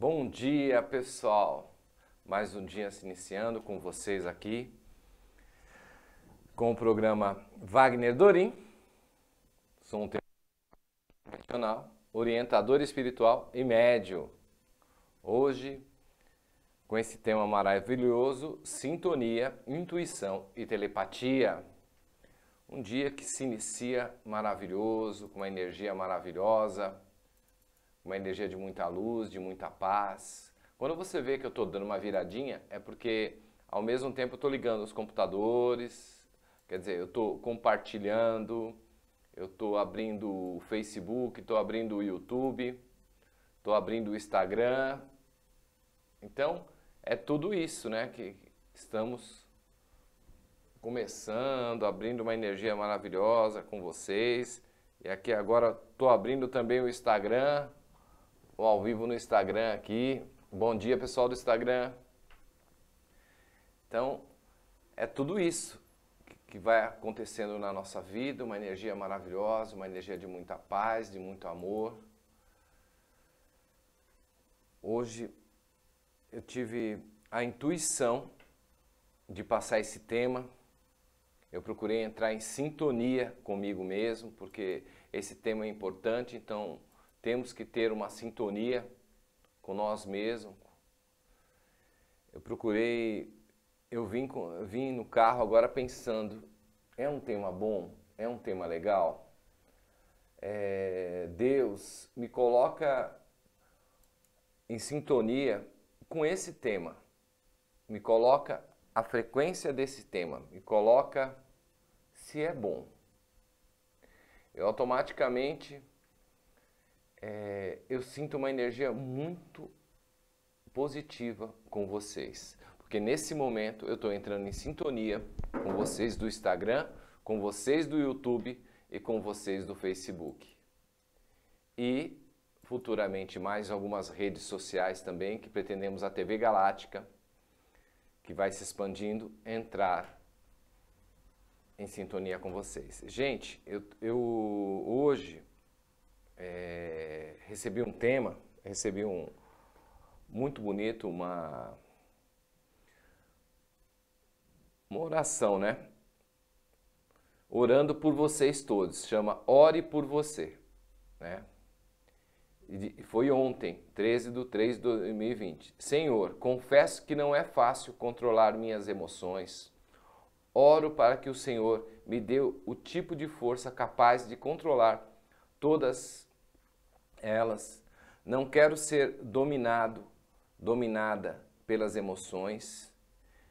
Bom dia, pessoal! Mais um dia se iniciando com vocês aqui, com o programa Wagner Dorim. Sou um profissional, orientador espiritual e médio. Hoje, com esse tema maravilhoso, sintonia, intuição e telepatia. Um dia que se inicia maravilhoso, com uma energia maravilhosa uma energia de muita luz, de muita paz. Quando você vê que eu estou dando uma viradinha, é porque ao mesmo tempo eu estou ligando os computadores, quer dizer, eu estou compartilhando, eu estou abrindo o Facebook, estou abrindo o YouTube, estou abrindo o Instagram. Então, é tudo isso né, que estamos começando, abrindo uma energia maravilhosa com vocês. E aqui agora estou abrindo também o Instagram o ao vivo no Instagram aqui. Bom dia, pessoal do Instagram. Então, é tudo isso que vai acontecendo na nossa vida, uma energia maravilhosa, uma energia de muita paz, de muito amor. Hoje eu tive a intuição de passar esse tema. Eu procurei entrar em sintonia comigo mesmo, porque esse tema é importante, então temos que ter uma sintonia com nós mesmos. Eu procurei, eu vim, eu vim no carro agora pensando, é um tema bom? É um tema legal? É, Deus me coloca em sintonia com esse tema, me coloca a frequência desse tema, me coloca se é bom. Eu automaticamente é, eu sinto uma energia muito positiva com vocês. Porque nesse momento eu estou entrando em sintonia com vocês do Instagram, com vocês do YouTube e com vocês do Facebook. E futuramente mais algumas redes sociais também que pretendemos a TV Galáctica, que vai se expandindo, entrar em sintonia com vocês. Gente, eu, eu hoje é, recebi um tema, recebi um muito bonito, uma, uma oração, né? Orando por vocês todos, chama Ore por Você, né? E foi ontem, 13 de 3 de 2020. Senhor, confesso que não é fácil controlar minhas emoções. Oro para que o Senhor me dê o tipo de força capaz de controlar todas elas. Não quero ser dominado, dominada pelas emoções,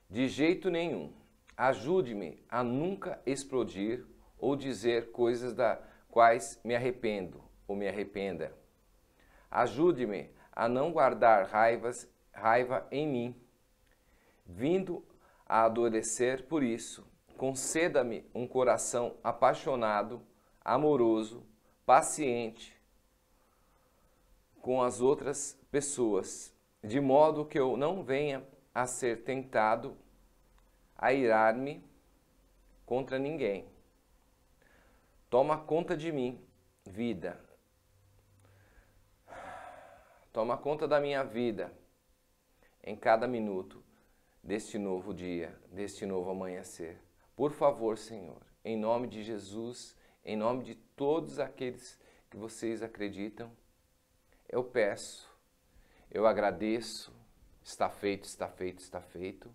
de jeito nenhum. Ajude-me a nunca explodir ou dizer coisas da quais me arrependo ou me arrependa. Ajude-me a não guardar raivas, raiva em mim, vindo a adoecer por isso. Conceda-me um coração apaixonado, amoroso, paciente, com as outras pessoas, de modo que eu não venha a ser tentado a irar-me contra ninguém. Toma conta de mim, vida. Toma conta da minha vida em cada minuto deste novo dia, deste novo amanhecer. Por favor, Senhor, em nome de Jesus, em nome de todos aqueles que vocês acreditam eu peço, eu agradeço, está feito, está feito, está feito.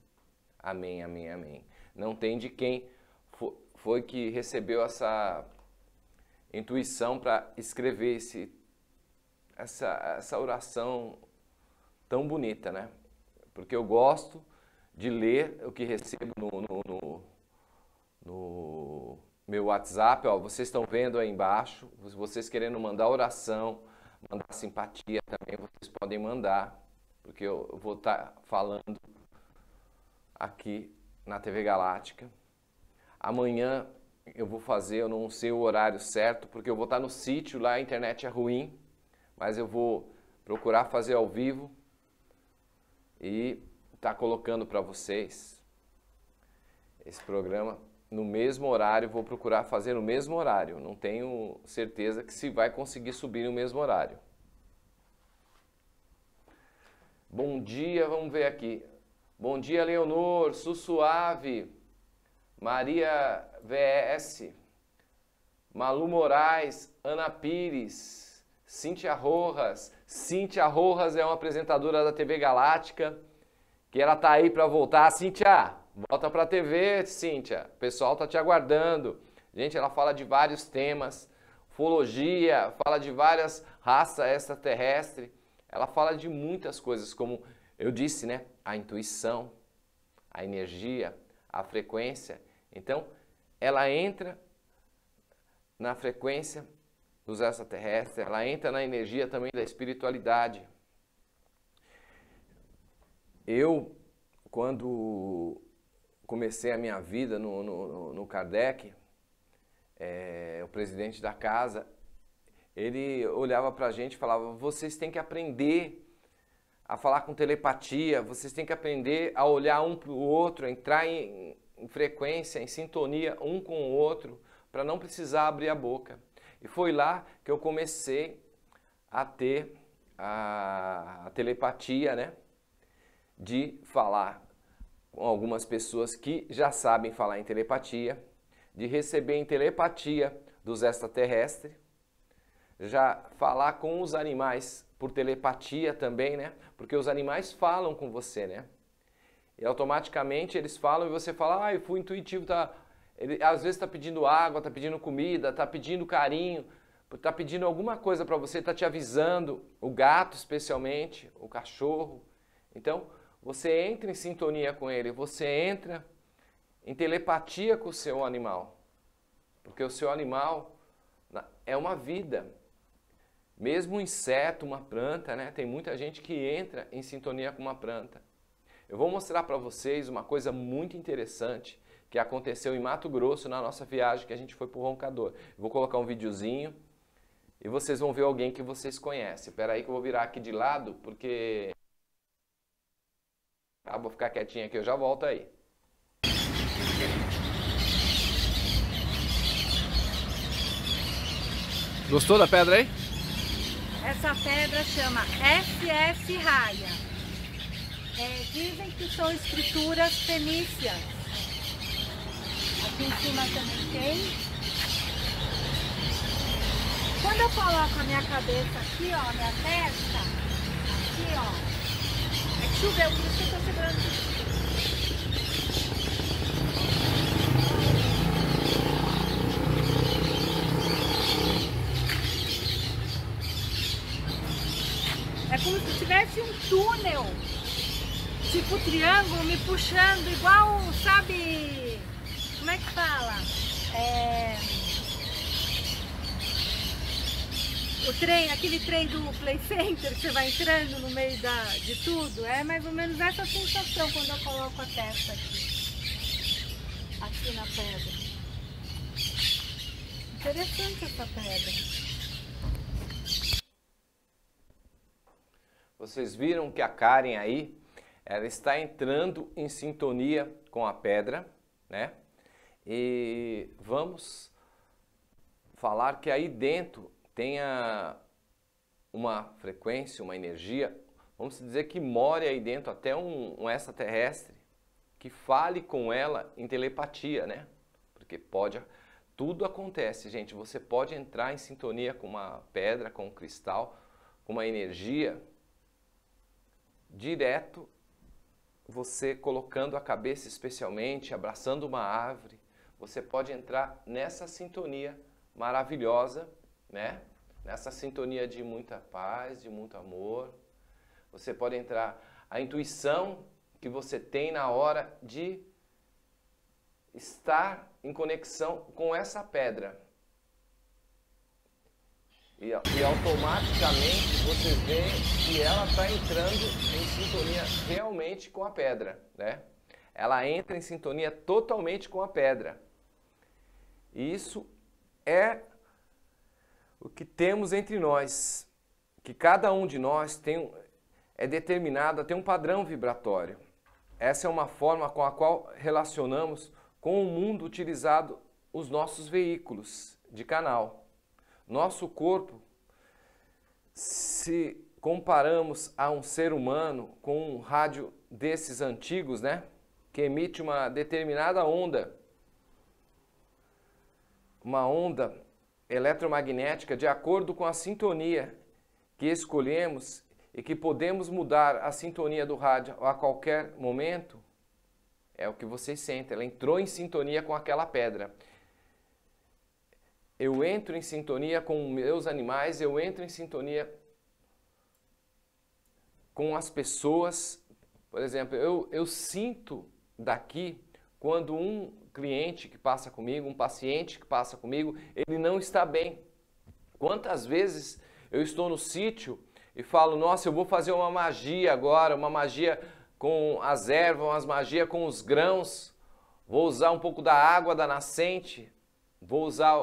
Amém, amém, amém. Não tem de quem foi que recebeu essa intuição para escrever esse, essa, essa oração tão bonita, né? Porque eu gosto de ler o que recebo no, no, no, no meu WhatsApp. Ó, vocês estão vendo aí embaixo, vocês querendo mandar oração mandar simpatia também, vocês podem mandar, porque eu vou estar tá falando aqui na TV Galáctica. Amanhã eu vou fazer, eu não sei o horário certo, porque eu vou estar tá no sítio lá, a internet é ruim, mas eu vou procurar fazer ao vivo e tá colocando para vocês esse programa no mesmo horário, vou procurar fazer no mesmo horário. Não tenho certeza que se vai conseguir subir no mesmo horário. Bom dia, vamos ver aqui. Bom dia, Leonor, Sussuave, Maria VS, Malu Moraes, Ana Pires, Cíntia Rojas. Cíntia Rojas é uma apresentadora da TV Galáctica, que ela tá aí para voltar. Cíntia! Volta para a TV, Cíntia. O pessoal tá te aguardando. Gente, ela fala de vários temas. Ufologia, fala de várias raças extraterrestres. Ela fala de muitas coisas, como eu disse, né? A intuição, a energia, a frequência. Então, ela entra na frequência dos extraterrestres, ela entra na energia também da espiritualidade. Eu, quando comecei a minha vida no, no, no Kardec, é, o presidente da casa, ele olhava para a gente e falava: vocês têm que aprender a falar com telepatia, vocês têm que aprender a olhar um para o outro, entrar em, em frequência, em sintonia um com o outro, para não precisar abrir a boca. E foi lá que eu comecei a ter a, a telepatia, né? De falar com algumas pessoas que já sabem falar em telepatia, de receber em telepatia dos extraterrestres, já falar com os animais por telepatia também, né? Porque os animais falam com você, né? E automaticamente eles falam e você fala, ah, eu fui intuitivo, tá? Ele às vezes está pedindo água, está pedindo comida, está pedindo carinho, está pedindo alguma coisa para você, está te avisando, o gato especialmente, o cachorro. Então, você entra em sintonia com ele, você entra em telepatia com o seu animal. Porque o seu animal é uma vida. Mesmo um inseto, uma planta, né? Tem muita gente que entra em sintonia com uma planta. Eu vou mostrar para vocês uma coisa muito interessante que aconteceu em Mato Grosso na nossa viagem que a gente foi pro Roncador. vou colocar um videozinho e vocês vão ver alguém que vocês conhecem. Espera aí que eu vou virar aqui de lado porque ah, vou ficar quietinho aqui, eu já volto aí. Gostou da pedra aí? Essa pedra chama SS Raia. É, dizem que são escrituras fenícias. Aqui em cima também tem. Quando eu coloco a minha cabeça aqui, ó, minha testa, aqui, ó, choveu, por isso que eu tô segurando É como se tivesse um túnel, tipo triângulo, me puxando, igual, sabe? Como é que fala? É... o trem, aquele trem do Play Center, que você vai entrando no meio da, de tudo, é mais ou menos essa sensação quando eu coloco a testa aqui, aqui na pedra. Interessante essa pedra. Vocês viram que a Karen aí, ela está entrando em sintonia com a pedra, né? E vamos falar que aí dentro tenha uma frequência, uma energia, vamos dizer que more aí dentro até um, um extraterrestre que fale com ela em telepatia, né? Porque pode, tudo acontece, gente. Você pode entrar em sintonia com uma pedra, com um cristal, com uma energia direto você colocando a cabeça especialmente, abraçando uma árvore, você pode entrar nessa sintonia maravilhosa né? Nessa sintonia de muita paz, de muito amor. Você pode entrar a intuição que você tem na hora de estar em conexão com essa pedra. E, e automaticamente você vê que ela está entrando em sintonia realmente com a pedra, né? Ela entra em sintonia totalmente com a pedra. E isso é o que temos entre nós, que cada um de nós tem, é determinado a ter um padrão vibratório. Essa é uma forma com a qual relacionamos com o mundo utilizado os nossos veículos de canal. Nosso corpo, se comparamos a um ser humano com um rádio desses antigos, né, que emite uma determinada onda, uma onda eletromagnética de acordo com a sintonia que escolhemos e que podemos mudar a sintonia do rádio a qualquer momento, é o que você sente. Ela entrou em sintonia com aquela pedra. Eu entro em sintonia com meus animais, eu entro em sintonia com as pessoas. Por exemplo, eu, eu sinto daqui quando um cliente que passa comigo, um paciente que passa comigo, ele não está bem. Quantas vezes eu estou no sítio e falo, nossa, eu vou fazer uma magia agora, uma magia com as ervas, umas magia com os grãos, vou usar um pouco da água da nascente, vou usar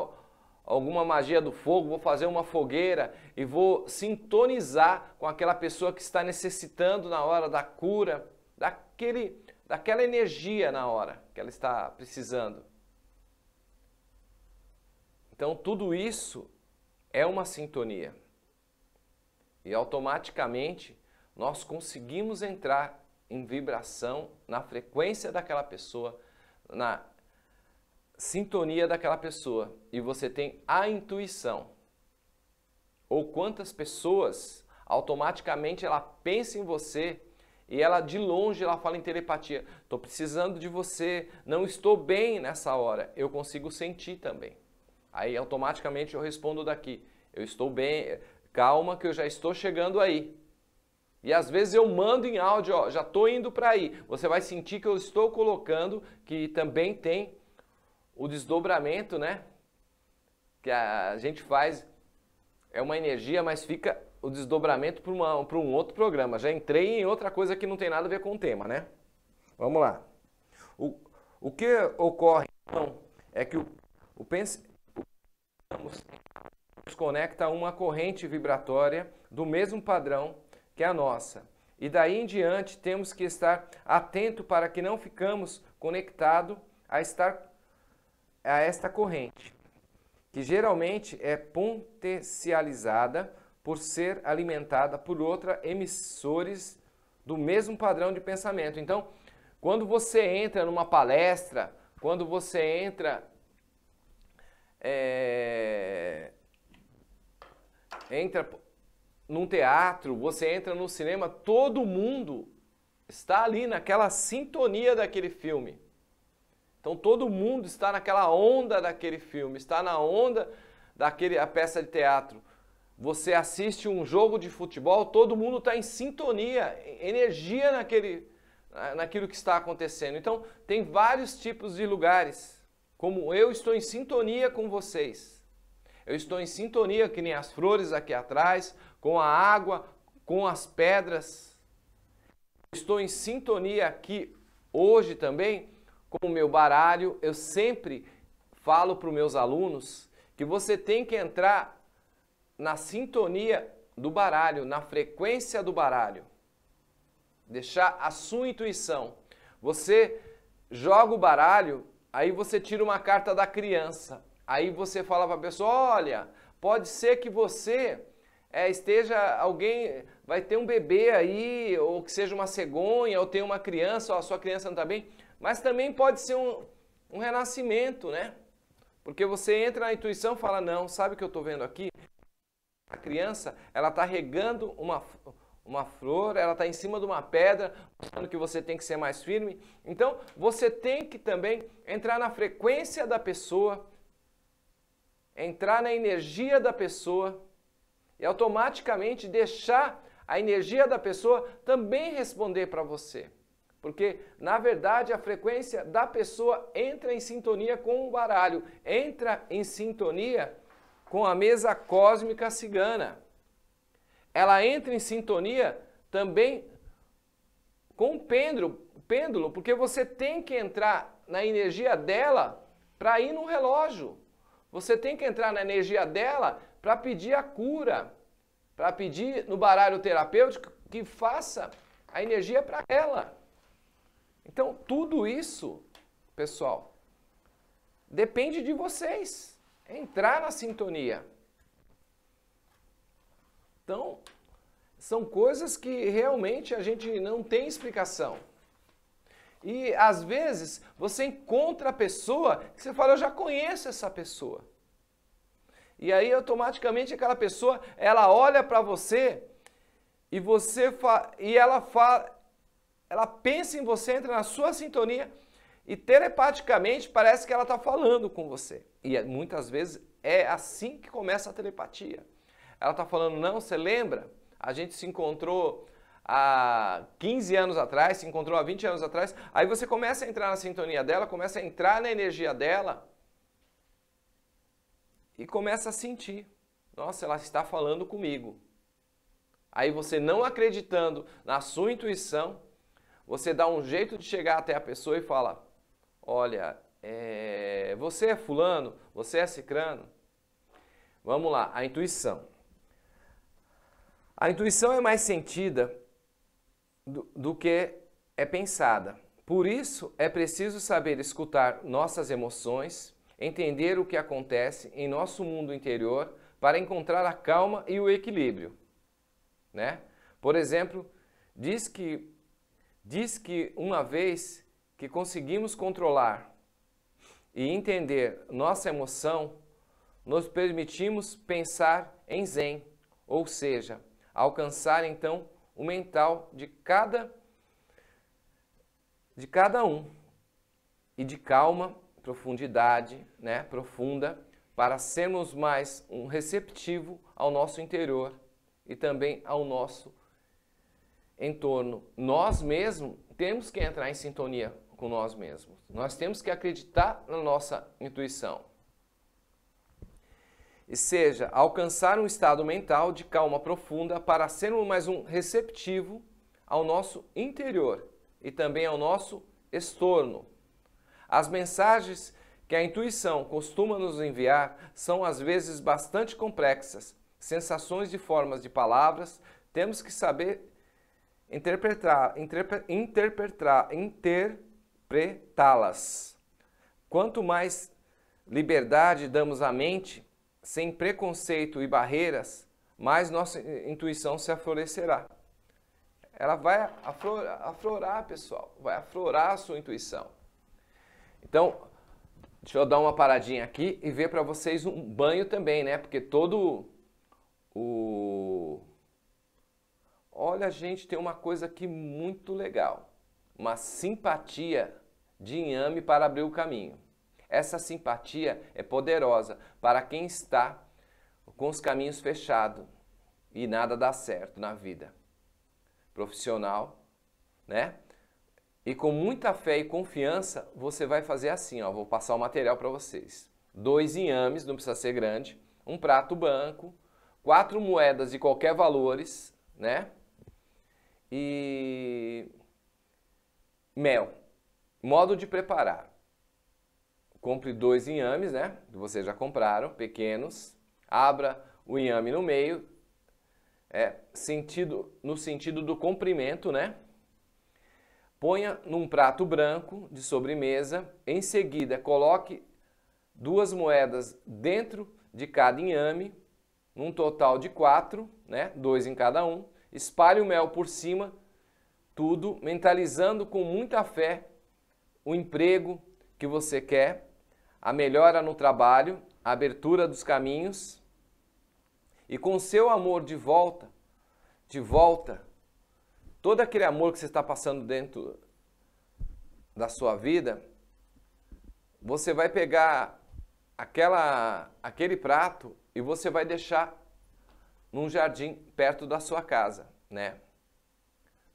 alguma magia do fogo, vou fazer uma fogueira e vou sintonizar com aquela pessoa que está necessitando na hora da cura, daquele, daquela energia na hora que ela está precisando. Então, tudo isso é uma sintonia. E automaticamente nós conseguimos entrar em vibração na frequência daquela pessoa, na sintonia daquela pessoa. E você tem a intuição. Ou quantas pessoas automaticamente ela pensa em você e ela de longe ela fala em telepatia: "Tô precisando de você, não estou bem nessa hora". Eu consigo sentir também. Aí automaticamente eu respondo daqui: "Eu estou bem, calma que eu já estou chegando aí". E às vezes eu mando em áudio, ó, já estou indo para aí. Você vai sentir que eu estou colocando que também tem o desdobramento, né? Que a gente faz é uma energia, mas fica o desdobramento para um outro programa. Já entrei em outra coisa que não tem nada a ver com o tema, né? Vamos lá. O, o que ocorre, então, é que o, o nos conecta a uma corrente vibratória do mesmo padrão que a nossa. E daí em diante temos que estar atento para que não ficamos conectado a estar a esta corrente, que geralmente é potencializada por ser alimentada por outra emissores do mesmo padrão de pensamento. Então, quando você entra numa palestra, quando você entra é, entra num teatro, você entra no cinema, todo mundo está ali naquela sintonia daquele filme. Então todo mundo está naquela onda daquele filme, está na onda daquele a peça de teatro você assiste um jogo de futebol, todo mundo está em sintonia, energia naquele, naquilo que está acontecendo. Então, tem vários tipos de lugares. Como eu estou em sintonia com vocês. Eu estou em sintonia, que nem as flores aqui atrás, com a água, com as pedras. Estou em sintonia aqui hoje também com o meu baralho. Eu sempre falo para os meus alunos que você tem que entrar na sintonia do baralho, na frequência do baralho. Deixar a sua intuição. Você joga o baralho, aí você tira uma carta da criança. Aí você fala para a pessoa: olha, pode ser que você é, esteja alguém, vai ter um bebê aí, ou que seja uma cegonha, ou tem uma criança, ou a sua criança não está bem, mas também pode ser um, um renascimento, né? Porque você entra na intuição e fala, não, sabe o que eu estou vendo aqui? A criança, ela está regando uma, uma flor, ela está em cima de uma pedra, mostrando que você tem que ser mais firme. Então, você tem que também entrar na frequência da pessoa, entrar na energia da pessoa e automaticamente deixar a energia da pessoa também responder para você. Porque, na verdade, a frequência da pessoa entra em sintonia com o baralho, entra em sintonia com a mesa cósmica cigana. Ela entra em sintonia também com o pêndulo, pêndulo porque você tem que entrar na energia dela para ir no relógio. Você tem que entrar na energia dela para pedir a cura, para pedir no baralho terapêutico que faça a energia para ela. Então, tudo isso, pessoal, depende de vocês entrar na sintonia. Então, são coisas que realmente a gente não tem explicação. E às vezes você encontra a pessoa que você fala, eu já conheço essa pessoa. E aí automaticamente aquela pessoa, ela olha para você e você fa... e ela fala, ela pensa em você, entra na sua sintonia e telepaticamente parece que ela está falando com você e é, muitas vezes é assim que começa a telepatia. Ela está falando, não, você lembra? A gente se encontrou há 15 anos atrás, se encontrou há 20 anos atrás. Aí você começa a entrar na sintonia dela, começa a entrar na energia dela e começa a sentir. Nossa, ela está falando comigo. Aí você não acreditando na sua intuição, você dá um jeito de chegar até a pessoa e fala: Olha, é, você é fulano, você é cicrano. Vamos lá, a intuição. A intuição é mais sentida do, do que é pensada. Por isso, é preciso saber escutar nossas emoções, entender o que acontece em nosso mundo interior para encontrar a calma e o equilíbrio. Né? Por exemplo, diz que, diz que uma vez que conseguimos controlar e entender nossa emoção, nos permitimos pensar em Zen, ou seja, alcançar então o mental de cada de cada um e de calma, profundidade, né, profunda, para sermos mais um receptivo ao nosso interior e também ao nosso entorno. Nós mesmos temos que entrar em sintonia com nós mesmos. Nós temos que acreditar na nossa intuição. E seja, alcançar um estado mental de calma profunda para sermos mais um receptivo ao nosso interior e também ao nosso estorno. As mensagens que a intuição costuma nos enviar são às vezes bastante complexas, sensações de formas de palavras, temos que saber interpretar, interpretar, interpretar, inter, interpretá-las. Quanto mais liberdade damos à mente, sem preconceito e barreiras, mais nossa intuição se aflorecerá. Ela vai aflorar, aflorar, pessoal, vai aflorar a sua intuição. Então, deixa eu dar uma paradinha aqui e ver para vocês um banho também, né? Porque todo o. Olha, gente, tem uma coisa aqui muito legal. Uma simpatia de inhame para abrir o caminho. Essa simpatia é poderosa para quem está com os caminhos fechados e nada dá certo na vida profissional, né? E com muita fé e confiança, você vai fazer assim, ó, vou passar o material para vocês. Dois inhames, não precisa ser grande, um prato banco, quatro moedas de qualquer valores, né? E mel. Modo de preparar. Compre dois inhames, né? Que vocês já compraram, pequenos. Abra o inhame no meio, é, sentido, no sentido do comprimento, né? Ponha num prato branco de sobremesa. Em seguida, coloque duas moedas dentro de cada inhame, num total de quatro, né? Dois em cada um. Espalhe o mel por cima, tudo, mentalizando com muita fé o emprego que você quer, a melhora no trabalho, a abertura dos caminhos. E com seu amor de volta, de volta, todo aquele amor que você está passando dentro da sua vida, você vai pegar aquela, aquele prato e você vai deixar num jardim perto da sua casa, né?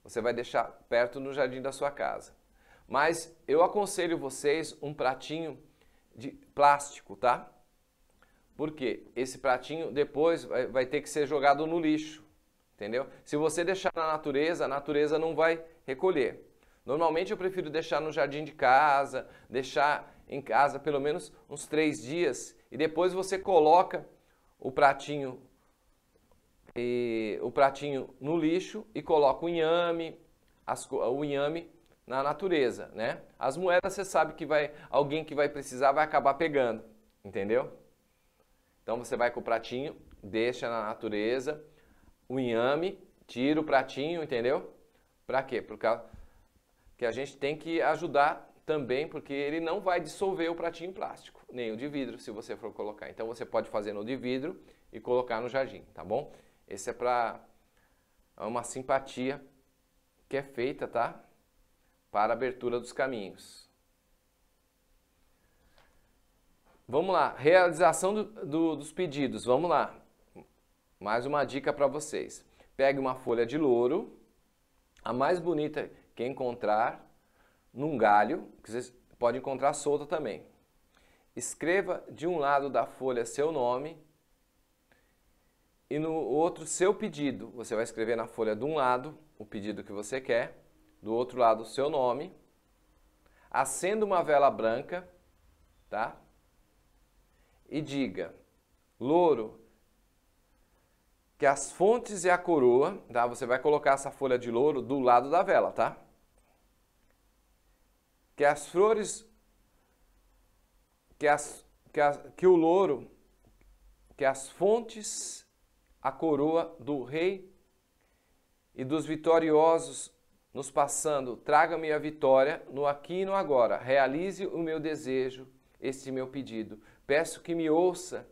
Você vai deixar perto no jardim da sua casa. Mas eu aconselho vocês um pratinho de plástico, tá? Porque esse pratinho depois vai, vai ter que ser jogado no lixo, entendeu? Se você deixar na natureza, a natureza não vai recolher. Normalmente eu prefiro deixar no jardim de casa, deixar em casa pelo menos uns três dias e depois você coloca o pratinho e, o pratinho no lixo e coloca o inhame, as, o inhame na natureza, né? As moedas você sabe que vai alguém que vai precisar vai acabar pegando, entendeu? Então você vai com o pratinho, deixa na natureza, o inhame, tira o pratinho, entendeu? Para quê? Porque que a gente tem que ajudar também, porque ele não vai dissolver o pratinho plástico, nem o de vidro, se você for colocar. Então você pode fazer no de vidro e colocar no jardim, tá bom? Esse é para é uma simpatia que é feita, tá? para a abertura dos caminhos. Vamos lá, realização do, do, dos pedidos. Vamos lá. Mais uma dica para vocês. Pegue uma folha de louro, a mais bonita que encontrar, num galho, que vocês podem encontrar solta também. Escreva de um lado da folha seu nome e no outro seu pedido. Você vai escrever na folha de um lado o pedido que você quer do outro lado o seu nome, acenda uma vela branca, tá? E diga, louro, que as fontes e a coroa, tá? Você vai colocar essa folha de louro do lado da vela, tá? Que as flores, que, as, que, as, que o louro, que as fontes, a coroa do rei e dos vitoriosos nos passando: traga-me a vitória no aqui e no agora, realize o meu desejo, este meu pedido. Peço que me ouça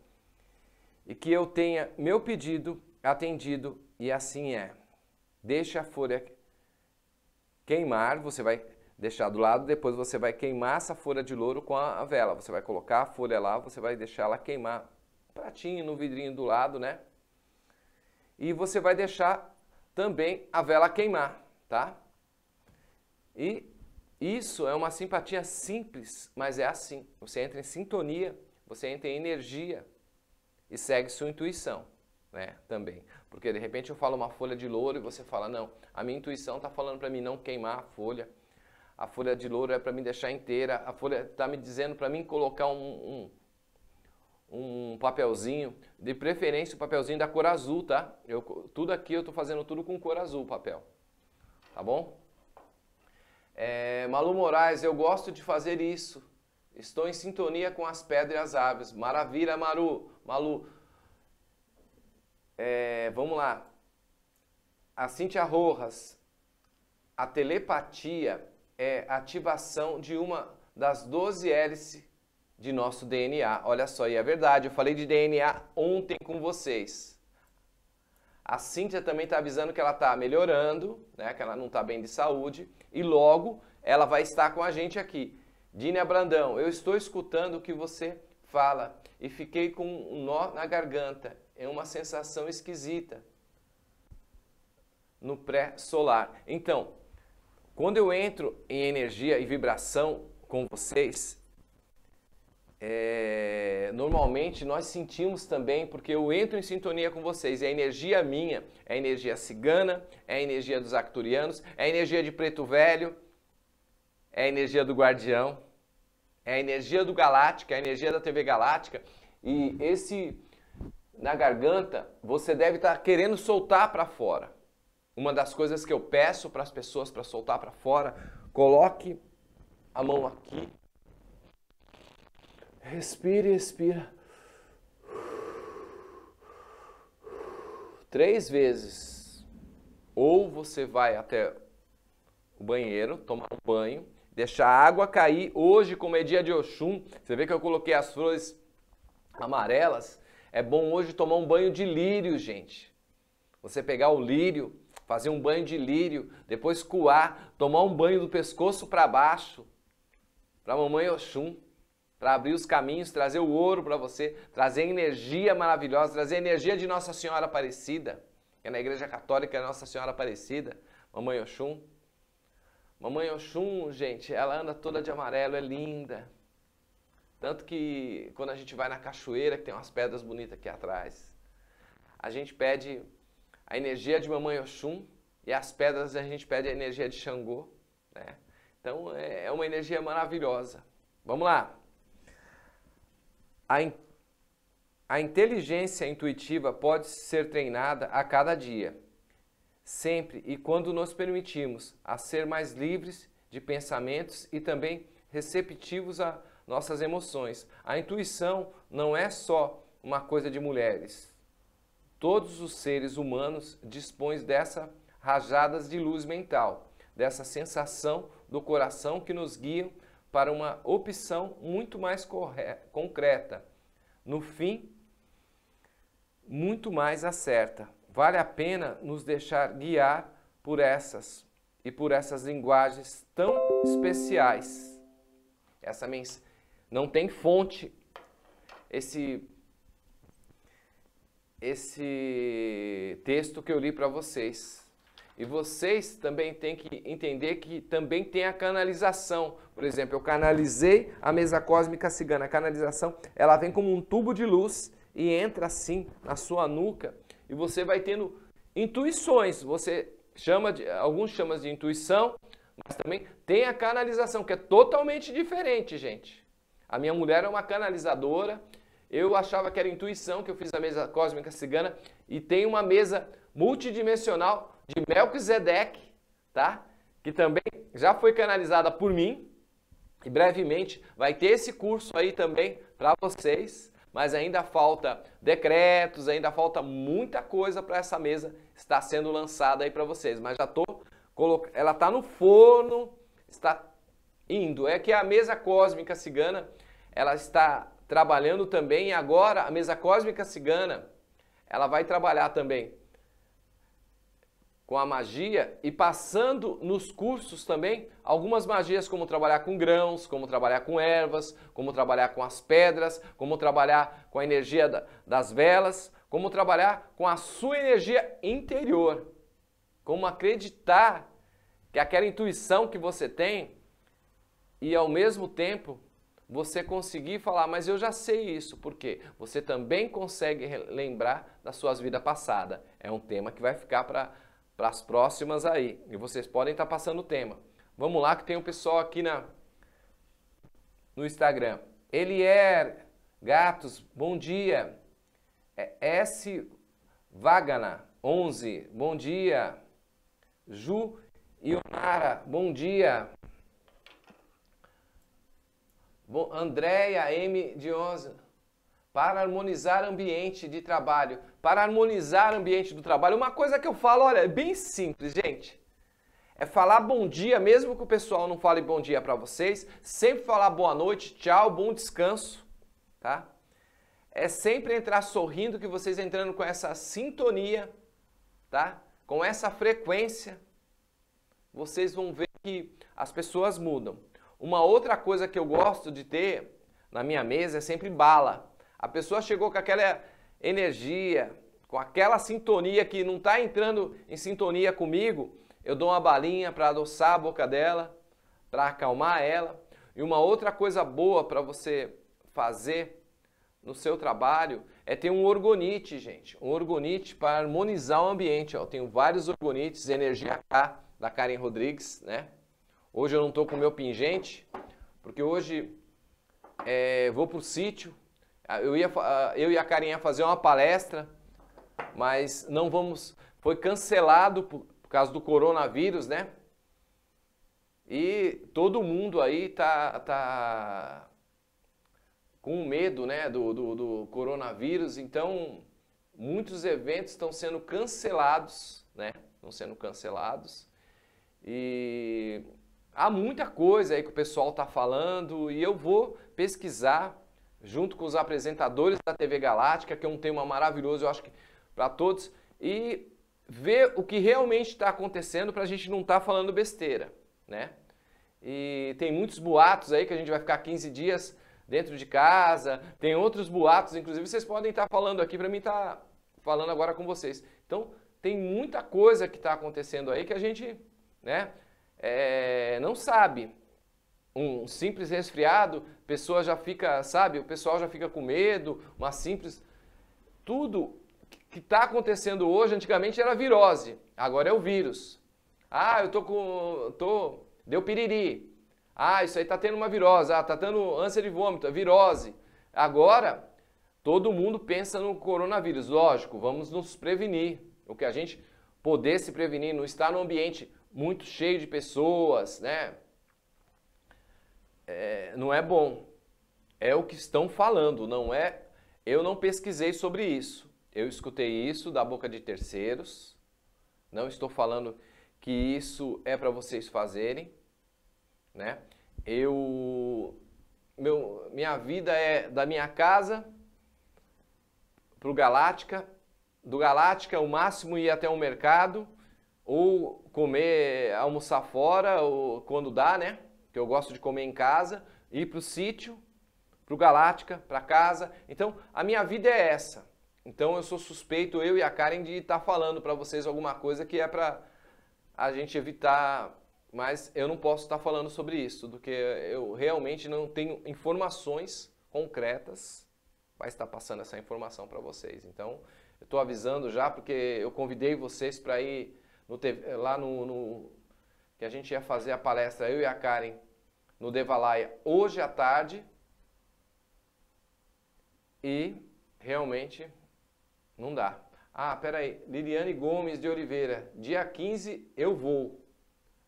e que eu tenha meu pedido atendido, e assim é. Deixa a folha queimar, você vai deixar do lado, depois você vai queimar essa folha de louro com a vela. Você vai colocar a folha lá, você vai deixar ela queimar pratinho no vidrinho do lado, né? E você vai deixar também a vela queimar, tá? E isso é uma simpatia simples, mas é assim. Você entra em sintonia, você entra em energia e segue sua intuição, né? Também. Porque de repente eu falo uma folha de louro e você fala: "Não, a minha intuição está falando para mim não queimar a folha. A folha de louro é para me deixar inteira. A folha está me dizendo para mim colocar um, um, um papelzinho, de preferência o papelzinho da cor azul, tá? Eu, tudo aqui eu estou fazendo tudo com cor azul, papel. Tá bom? É, Malu Moraes, eu gosto de fazer isso. Estou em sintonia com as pedras e as aves. Maravilha, Maru. Malu. É, vamos lá. A Cíntia Rojas. A telepatia é ativação de uma das 12 hélices de nosso DNA. Olha só, e é verdade, eu falei de DNA ontem com vocês. A Cíntia também está avisando que ela está melhorando, né? Que ela não está bem de saúde. E logo ela vai estar com a gente aqui. Dina Brandão, eu estou escutando o que você fala e fiquei com um nó na garganta. É uma sensação esquisita no pré-solar. Então, quando eu entro em energia e vibração com vocês, é, normalmente nós sentimos também, porque eu entro em sintonia com vocês, é energia minha, é energia cigana, é energia dos acturianos, é energia de preto velho, é energia do guardião, é energia do galáctico é energia da TV galáctica. E esse na garganta, você deve estar tá querendo soltar para fora. Uma das coisas que eu peço para as pessoas para soltar para fora, coloque a mão aqui Respire, e expira. Três vezes. Ou você vai até o banheiro, tomar um banho, deixar a água cair. Hoje, como é dia de Oxum, você vê que eu coloquei as flores amarelas. É bom hoje tomar um banho de lírio, gente. Você pegar o lírio, fazer um banho de lírio, depois coar, tomar um banho do pescoço para baixo. Para mamãe Oxum para abrir os caminhos, trazer o ouro para você, trazer energia maravilhosa, trazer energia de Nossa Senhora Aparecida, que é na Igreja Católica é Nossa Senhora Aparecida, Mamãe Oxum. Mamãe Oxum, gente, ela anda toda de amarelo, é linda. Tanto que quando a gente vai na cachoeira, que tem umas pedras bonitas aqui atrás, a gente pede a energia de Mamãe Oxum e as pedras a gente pede a energia de Xangô, né? Então é, é uma energia maravilhosa. Vamos lá! a, in, a inteligência intuitiva pode ser treinada a cada dia, sempre e quando nos permitimos a ser mais livres de pensamentos e também receptivos a nossas emoções. A intuição não é só uma coisa de mulheres. Todos os seres humanos dispõem dessa rajadas de luz mental, dessa sensação do coração que nos guiam para uma opção muito mais concreta. No fim, muito mais acerta. Vale a pena nos deixar guiar por essas e por essas linguagens tão especiais. Essa mens não tem fonte. Esse esse texto que eu li para vocês e vocês também têm que entender que também tem a canalização. Por exemplo, eu canalizei a mesa cósmica cigana. A canalização, ela vem como um tubo de luz e entra assim na sua nuca e você vai tendo intuições. Você chama de alguns chamam de intuição, mas também tem a canalização, que é totalmente diferente, gente. A minha mulher é uma canalizadora. Eu achava que era intuição que eu fiz a mesa cósmica cigana e tem uma mesa multidimensional de Melquisedeque, tá? Que também já foi canalizada por mim e brevemente vai ter esse curso aí também para vocês, mas ainda falta decretos, ainda falta muita coisa para essa mesa estar sendo lançada aí para vocês, mas já tô ela tá no forno, está indo. É que a mesa cósmica cigana, ela está trabalhando também e agora a mesa cósmica cigana, ela vai trabalhar também com a magia e passando nos cursos também algumas magias como trabalhar com grãos, como trabalhar com ervas, como trabalhar com as pedras, como trabalhar com a energia da, das velas, como trabalhar com a sua energia interior, como acreditar que aquela intuição que você tem e ao mesmo tempo você conseguir falar, mas eu já sei isso, porque você também consegue lembrar da sua vida passada. É um tema que vai ficar para para as próximas aí. E vocês podem estar tá passando o tema. Vamos lá que tem um pessoal aqui na no Instagram. Elier Gatos, bom dia. É, S Vagana 11, bom dia. Ju Ionara, bom dia. Bom, Andréia M de 11, para harmonizar ambiente de trabalho, para harmonizar ambiente do trabalho. Uma coisa que eu falo, olha, é bem simples, gente. É falar bom dia, mesmo que o pessoal não fale bom dia para vocês, sempre falar boa noite, tchau, bom descanso, tá? É sempre entrar sorrindo que vocês entrando com essa sintonia, tá? Com essa frequência, vocês vão ver que as pessoas mudam. Uma outra coisa que eu gosto de ter na minha mesa é sempre bala. A pessoa chegou com aquela energia, com aquela sintonia que não está entrando em sintonia comigo, eu dou uma balinha para adoçar a boca dela, para acalmar ela. E uma outra coisa boa para você fazer no seu trabalho é ter um orgonite, gente. Um orgonite para harmonizar o ambiente. Eu tenho vários orgonites, Energia K, da Karen Rodrigues, né? Hoje eu não estou com o meu pingente, porque hoje é, vou para o sítio, ah, eu, ia, ah, eu e a Carinha fazer uma palestra, mas não vamos. Foi cancelado por, por causa do coronavírus, né? E todo mundo aí tá, tá com medo né, do, do, do coronavírus, então muitos eventos estão sendo cancelados, né? Estão sendo cancelados. E há muita coisa aí que o pessoal está falando e eu vou pesquisar junto com os apresentadores da TV Galáctica, que é um tema maravilhoso, eu acho que para todos, e ver o que realmente está acontecendo para a gente não estar tá falando besteira, né? E tem muitos boatos aí que a gente vai ficar 15 dias dentro de casa, tem outros boatos, inclusive vocês podem estar tá falando aqui para mim estar tá falando agora com vocês. Então tem muita coisa que está acontecendo aí que a gente, né? É, não sabe. Um simples resfriado pessoa já fica, sabe, o pessoal já fica com medo, uma simples. Tudo que está acontecendo hoje, antigamente era virose, agora é o vírus. Ah, eu tô com. tô. deu piriri. Ah, isso aí tá tendo uma virose. Ah, tá tendo ânsia de vômito, é virose. Agora, todo mundo pensa no coronavírus. Lógico, vamos nos prevenir. O que a gente poder se prevenir, não estar num ambiente muito cheio de pessoas, né? é, não é bom. É o que estão falando, não é. Eu não pesquisei sobre isso. Eu escutei isso da boca de terceiros. Não estou falando que isso é para vocês fazerem, né? Eu meu, minha vida é da minha casa para o Galáctica, do Galáctica o máximo ir até o um mercado ou comer, almoçar fora, ou quando dá, né? que eu gosto de comer em casa, ir para o sítio, para o Galáctica, para casa. Então, a minha vida é essa. Então, eu sou suspeito, eu e a Karen, de estar tá falando para vocês alguma coisa que é para a gente evitar. Mas eu não posso estar tá falando sobre isso, do que eu realmente não tenho informações concretas. Vai estar passando essa informação para vocês. Então, eu estou avisando já, porque eu convidei vocês para ir no TV, lá no, no que a gente ia fazer a palestra, eu e a Karen, no Devalaia hoje à tarde. E realmente não dá. Ah, peraí, Liliane Gomes de Oliveira, dia 15 eu vou.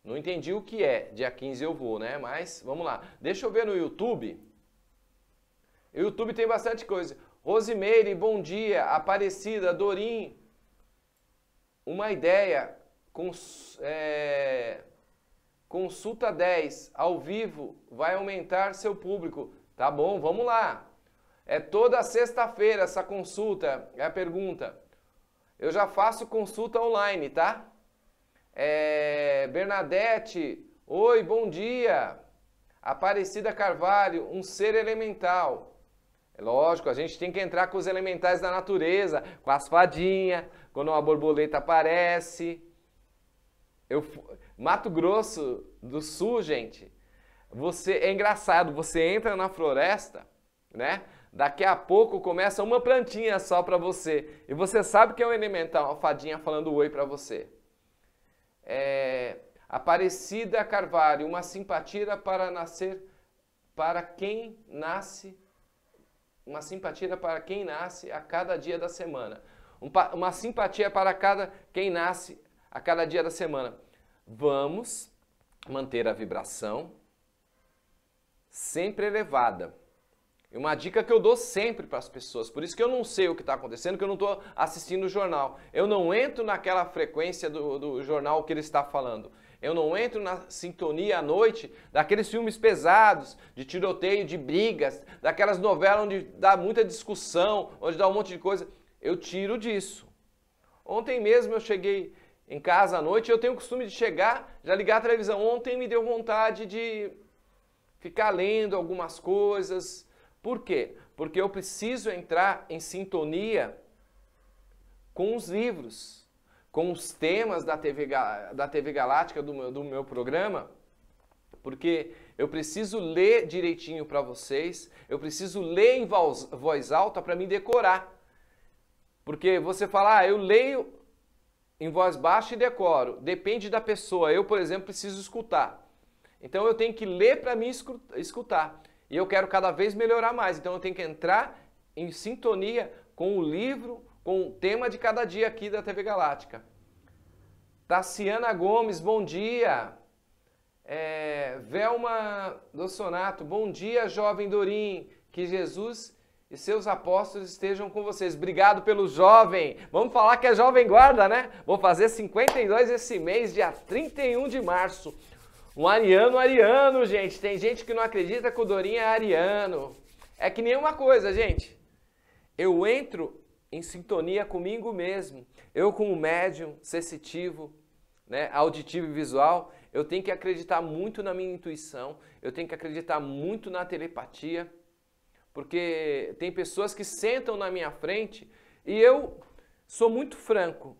Não entendi o que é, dia 15 eu vou, né? Mas vamos lá. Deixa eu ver no YouTube. O YouTube tem bastante coisa. Rosimeire, bom dia. Aparecida, Dorim. Uma ideia com. É, Consulta 10, ao vivo, vai aumentar seu público. Tá bom, vamos lá. É toda sexta-feira essa consulta, é a pergunta. Eu já faço consulta online, tá? É, Bernadette, oi, bom dia. Aparecida Carvalho, um ser elemental. É lógico, a gente tem que entrar com os elementais da natureza, com as fadinhas, quando uma borboleta aparece. Eu, Mato Grosso do Sul, gente, você é engraçado, você entra na floresta, né? Daqui a pouco começa uma plantinha só para você. E você sabe que é um elemental, uma fadinha falando oi para você. É... Aparecida Carvalho, uma simpatia para nascer para quem nasce uma simpatia para quem nasce a cada dia da semana. uma simpatia para cada quem nasce a cada dia da semana vamos manter a vibração sempre elevada. É uma dica que eu dou sempre para as pessoas, por isso que eu não sei o que está acontecendo, que eu não estou assistindo o jornal. Eu não entro naquela frequência do, do jornal que ele está falando. Eu não entro na sintonia à noite daqueles filmes pesados, de tiroteio, de brigas, daquelas novelas onde dá muita discussão, onde dá um monte de coisa. Eu tiro disso. Ontem mesmo eu cheguei em casa à noite, eu tenho o costume de chegar, já ligar a televisão. Ontem me deu vontade de ficar lendo algumas coisas. Por quê? Porque eu preciso entrar em sintonia com os livros, com os temas da TV, da TV Galáctica, do meu, do meu programa, porque eu preciso ler direitinho para vocês, eu preciso ler em voz, voz alta para me decorar. Porque você fala, ah, eu leio em voz baixa e decoro. Depende da pessoa. Eu, por exemplo, preciso escutar. Então eu tenho que ler para me escutar. E eu quero cada vez melhorar mais. Então eu tenho que entrar em sintonia com o livro, com o tema de cada dia aqui da TV Galáctica. Taciana Gomes, bom dia. É, Velma Dossonato, bom dia, jovem Dorim. Que Jesus e seus apóstolos estejam com vocês. Obrigado pelo jovem. Vamos falar que é jovem guarda, né? Vou fazer 52 esse mês, dia 31 de março. Um ariano, ariano, gente. Tem gente que não acredita que o Dorinha é ariano. É que nenhuma coisa, gente. Eu entro em sintonia comigo mesmo. Eu como médium, sensitivo, né, auditivo e visual, eu tenho que acreditar muito na minha intuição, eu tenho que acreditar muito na telepatia porque tem pessoas que sentam na minha frente e eu sou muito franco.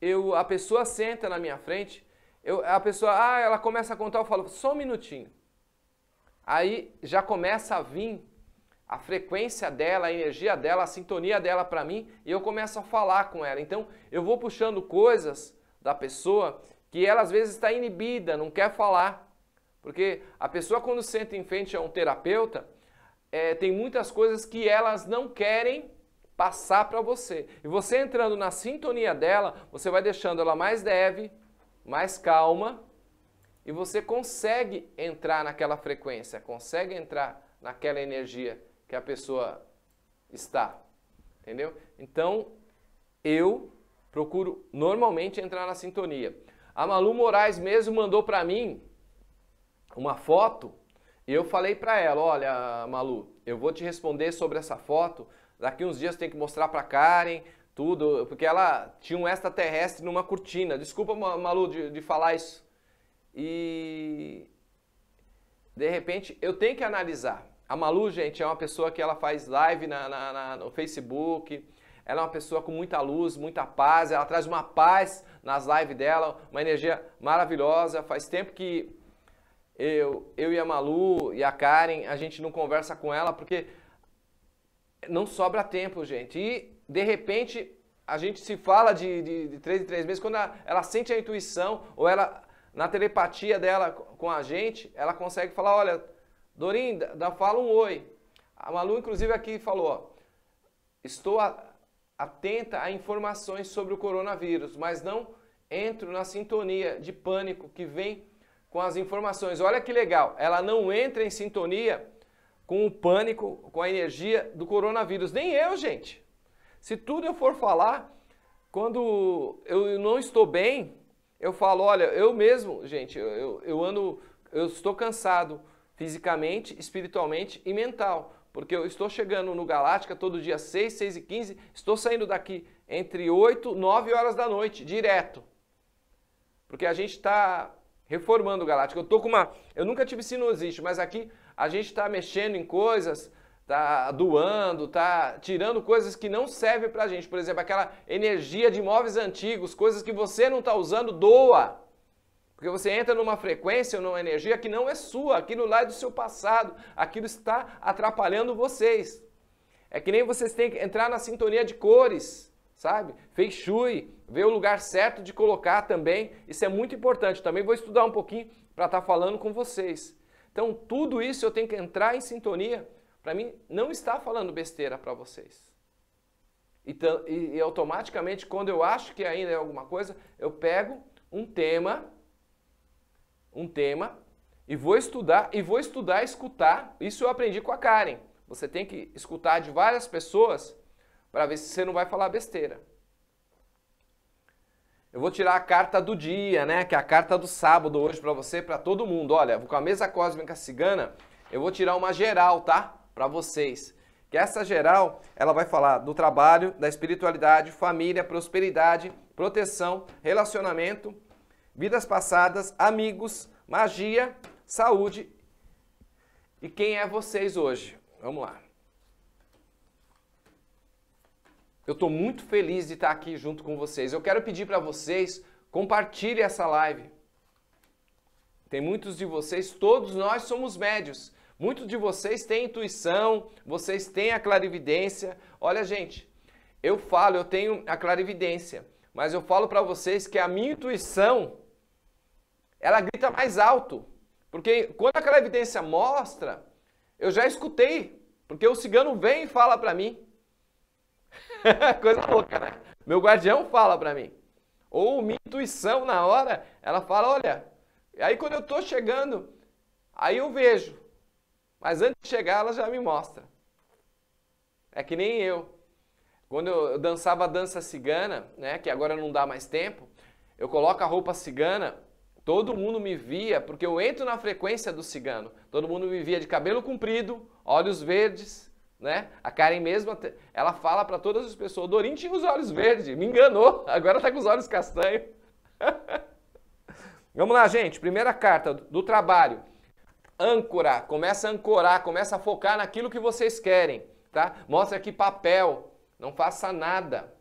Eu, a pessoa senta na minha frente, eu, a pessoa, ah, ela começa a contar, eu falo, só um minutinho. Aí já começa a vir a frequência dela, a energia dela, a sintonia dela para mim e eu começo a falar com ela. Então eu vou puxando coisas da pessoa que ela às vezes está inibida, não quer falar. Porque a pessoa quando senta em frente a um terapeuta, é, tem muitas coisas que elas não querem passar para você. E você entrando na sintonia dela, você vai deixando ela mais leve, mais calma, e você consegue entrar naquela frequência, consegue entrar naquela energia que a pessoa está. Entendeu? Então, eu procuro normalmente entrar na sintonia. A Malu Moraes mesmo mandou para mim uma foto e eu falei para ela, olha, Malu, eu vou te responder sobre essa foto. Daqui uns dias tem que mostrar para Karen, tudo, porque ela tinha um extraterrestre numa cortina. Desculpa, Malu, de, de falar isso. E de repente eu tenho que analisar. A Malu, gente, é uma pessoa que ela faz live na, na, na, no Facebook. Ela é uma pessoa com muita luz, muita paz. Ela traz uma paz nas lives dela, uma energia maravilhosa. Faz tempo que eu, eu e a Malu e a Karen, a gente não conversa com ela porque não sobra tempo, gente. E, de repente, a gente se fala de, de, de três em três meses, quando ela, ela, sente a intuição, ou ela, na telepatia dela com a gente, ela consegue falar, olha, Dorinda, dá, fala um oi. A Malu, inclusive, aqui falou, ó, estou a, atenta a informações sobre o coronavírus, mas não entro na sintonia de pânico que vem com as informações. Olha que legal, ela não entra em sintonia com o pânico, com a energia do coronavírus. Nem eu, gente. Se tudo eu for falar, quando eu não estou bem, eu falo, olha, eu mesmo, gente, eu, eu ando, eu estou cansado fisicamente, espiritualmente e mental porque eu estou chegando no Galáctica todo dia 6, 6 e 15, estou saindo daqui entre 8, 9 horas da noite, direto. Porque a gente está reformando o Galáctico. Eu tô com uma. Eu nunca tive sinusite, mas aqui a gente está mexendo em coisas, tá doando, tá tirando coisas que não servem pra gente. Por exemplo, aquela energia de imóveis antigos, coisas que você não está usando, doa. Porque você entra numa frequência ou numa energia que não é sua, aquilo lá é do seu passado, aquilo está atrapalhando vocês. É que nem vocês têm que entrar na sintonia de cores sabe? ver o lugar certo de colocar também, isso é muito importante. Também vou estudar um pouquinho para estar tá falando com vocês. Então, tudo isso eu tenho que entrar em sintonia para mim não estar falando besteira para vocês. E, e, e, automaticamente, quando eu acho que ainda é alguma coisa, eu pego um tema, um tema, e vou estudar, e vou estudar, escutar. Isso eu aprendi com a Karen. Você tem que escutar de várias pessoas para ver se você não vai falar besteira. Eu vou tirar a carta do dia, né? Que é a carta do sábado hoje para você, para todo mundo. Olha, com a mesa cósmica cigana, eu vou tirar uma geral, tá? Para vocês. Que essa geral, ela vai falar do trabalho, da espiritualidade, família, prosperidade, proteção, relacionamento, vidas passadas, amigos, magia, saúde e quem é vocês hoje. Vamos lá. Eu estou muito feliz de estar aqui junto com vocês. Eu quero pedir para vocês compartilhem essa live. Tem muitos de vocês, todos nós somos médios. Muitos de vocês têm intuição, vocês têm a clarividência. Olha, gente, eu falo, eu tenho a clarividência, mas eu falo para vocês que a minha intuição ela grita mais alto. Porque quando a clarividência mostra, eu já escutei, porque o cigano vem e fala para mim. Coisa louca, né? Meu guardião fala para mim. Ou minha intuição na hora, ela fala, olha, aí quando eu estou chegando, aí eu vejo. Mas antes de chegar, ela já me mostra. É que nem eu. Quando eu dançava dança cigana, né, que agora não dá mais tempo, eu coloco a roupa cigana, todo mundo me via, porque eu entro na frequência do cigano. Todo mundo me via de cabelo comprido, olhos verdes, né? A Karen mesmo, ela fala para todas as pessoas, Dorin tinha os olhos verdes, me enganou, agora tá com os olhos castanhos. Vamos lá, gente, primeira carta do trabalho. Âncora, começa a ancorar, começa a focar naquilo que vocês querem, tá? Mostra aqui papel, não faça nada.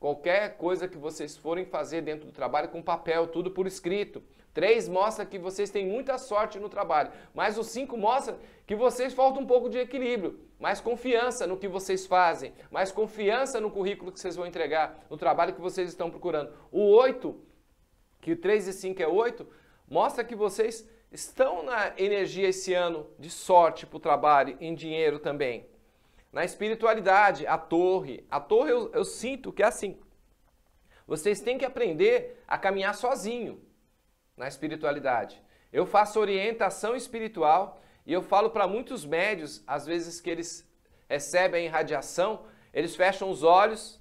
Qualquer coisa que vocês forem fazer dentro do trabalho com papel, tudo por escrito. Três mostra que vocês têm muita sorte no trabalho, mas o cinco mostra que vocês faltam um pouco de equilíbrio, mais confiança no que vocês fazem, mais confiança no currículo que vocês vão entregar, no trabalho que vocês estão procurando. O 8, que o 3 e 5 é 8, mostra que vocês estão na energia esse ano de sorte para o trabalho, em dinheiro também. Na espiritualidade, a torre. A torre eu, eu sinto que é assim. Vocês têm que aprender a caminhar sozinho na espiritualidade. Eu faço orientação espiritual e eu falo para muitos médios, às vezes que eles recebem radiação, eles fecham os olhos.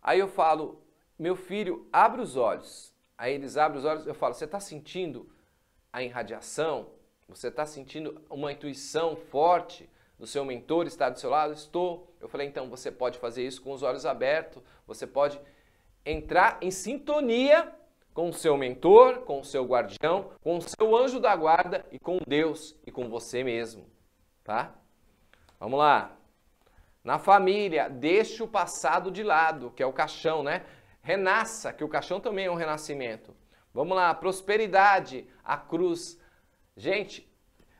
Aí eu falo, meu filho, abre os olhos. Aí eles abrem os olhos, eu falo, você está sentindo a irradiação? Você está sentindo uma intuição forte do seu mentor estar do seu lado? Estou. Eu falei, então você pode fazer isso com os olhos abertos, você pode entrar em sintonia com o seu mentor, com o seu guardião, com o seu anjo da guarda e com Deus e com você mesmo, tá? Vamos lá. Na família, deixe o passado de lado, que é o caixão, né? Renasça, que o caixão também é um renascimento. Vamos lá, prosperidade, a cruz. Gente,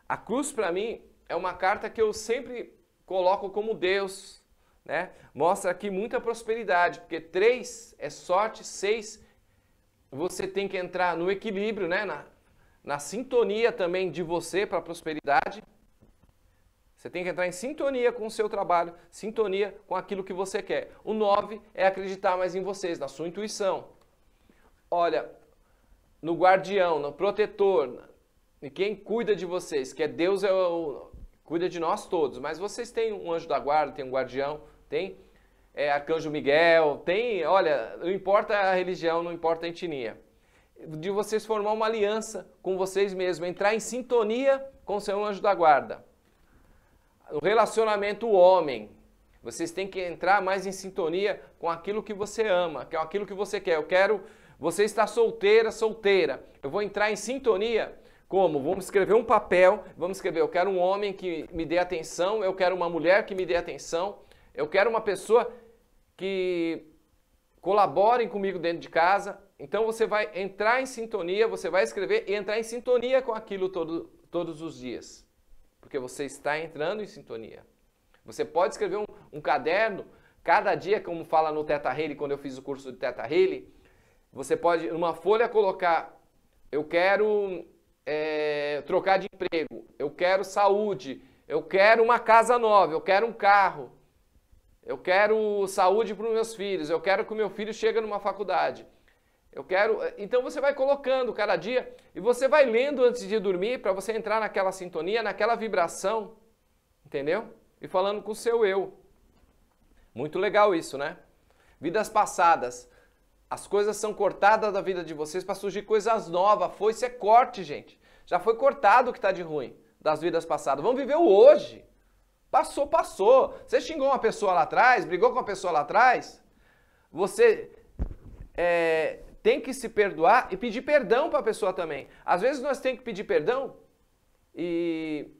a cruz para mim é uma carta que eu sempre coloco como Deus, né? Mostra aqui muita prosperidade, porque três é sorte, é você tem que entrar no equilíbrio, né? na, na sintonia também de você para a prosperidade. Você tem que entrar em sintonia com o seu trabalho, sintonia com aquilo que você quer. O 9 é acreditar mais em vocês, na sua intuição. Olha, no guardião, no protetor, e quem cuida de vocês, que é Deus, é o, cuida de nós todos. Mas vocês têm um anjo da guarda, tem um guardião, tem é, Arcanjo Miguel, tem, olha, não importa a religião, não importa a etnia. De vocês formar uma aliança com vocês mesmos, entrar em sintonia com o seu anjo da guarda. O relacionamento homem. Vocês têm que entrar mais em sintonia com aquilo que você ama, com aquilo que você quer. Eu quero, você está solteira, solteira. Eu vou entrar em sintonia como? Vamos escrever um papel, vamos escrever, eu quero um homem que me dê atenção, eu quero uma mulher que me dê atenção, eu quero uma pessoa que colaborem comigo dentro de casa. Então você vai entrar em sintonia, você vai escrever e entrar em sintonia com aquilo todo, todos os dias. Porque você está entrando em sintonia. Você pode escrever um, um caderno cada dia, como fala no Teta Healy, quando eu fiz o curso de Teta Healy. Você pode, numa folha, colocar: eu quero é, trocar de emprego, eu quero saúde, eu quero uma casa nova, eu quero um carro, eu quero saúde para os meus filhos, eu quero que o meu filho chegue numa faculdade. Eu quero. Então você vai colocando cada dia e você vai lendo antes de dormir para você entrar naquela sintonia, naquela vibração, entendeu? E falando com o seu eu. Muito legal isso, né? Vidas passadas. As coisas são cortadas da vida de vocês para surgir coisas novas. Foi, isso é corte, gente. Já foi cortado o que está de ruim das vidas passadas. Vamos viver o hoje. Passou, passou. Você xingou uma pessoa lá atrás, brigou com uma pessoa lá atrás. Você é, tem que se perdoar e pedir perdão para a pessoa também. Às vezes nós temos que pedir perdão e